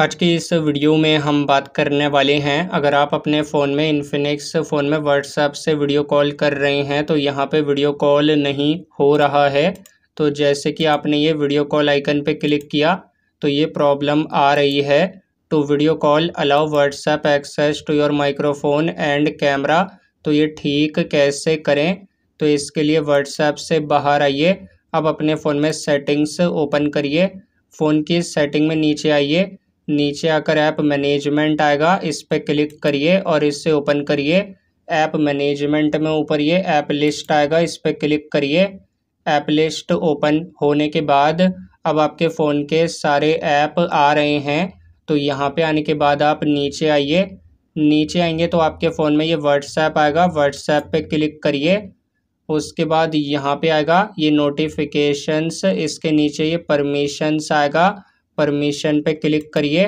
आज की इस वीडियो में हम बात करने वाले हैं अगर आप अपने फ़ोन में इन्फिनिक्स फ़ोन में व्हाट्सएप से वीडियो कॉल कर रहे हैं तो यहाँ पे वीडियो कॉल नहीं हो रहा है तो जैसे कि आपने ये वीडियो कॉल आइकन पे क्लिक किया तो ये प्रॉब्लम आ रही है टू तो video call allow WhatsApp access to your microphone and camera तो ये ठीक कैसे करें तो इसके लिए व्हाट्सएप से बाहर आइए अब अपने फ़ोन में सेटिंग्स ओपन करिए फ़ोन की सेटिंग में नीचे आइए नीचे आकर ऐप मैनेजमेंट आएगा इस पर क्लिक करिए और इससे ओपन करिए ऐप मैनेजमेंट में ऊपर ये ऐप लिस्ट आएगा इस पर क्लिक करिए ऐप लिस्ट ओपन होने के बाद अब आपके फ़ोन के सारे ऐप आ रहे हैं तो यहाँ पे आने के बाद आप नीचे आइए नीचे आएंगे तो आपके फ़ोन में ये व्हाट्सएप आएगा व्हाट्सएप पे क्लिक करिए उसके बाद यहाँ पे आएगा ये नोटिफिकेशंस इसके नीचे ये परमिशंस आएगा परमिशन पे क्लिक करिए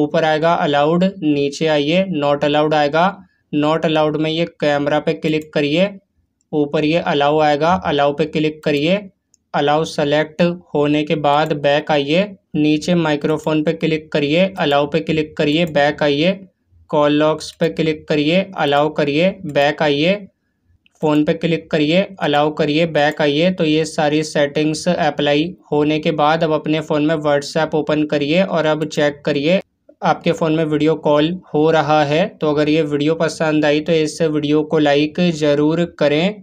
ऊपर आएगा अलाउड नीचे आइए नॉट अलाउड आएगा नॉट अलाउड में ये कैमरा पे क्लिक करिए ऊपर ये अलाउ आएगा अलाउ पे क्लिक करिए अलाउ सेलेक्ट होने के बाद बैक आइए नीचे माइक्रोफोन पे क्लिक करिए अलाउ पे क्लिक करिए बैक आइए कॉल लॉक्स पे क्लिक करिए अलाउ करिए बैक आइए फ़ोन पे क्लिक करिए अलाउ करिए बैक आइए तो ये सारी सेटिंग्स अप्लाई होने के बाद अब अपने फ़ोन में व्हाट्सएप ओपन करिए और अब चेक करिए आपके फ़ोन में वीडियो कॉल हो रहा है तो अगर ये वीडियो पसंद आई तो इस वीडियो को लाइक ज़रूर करें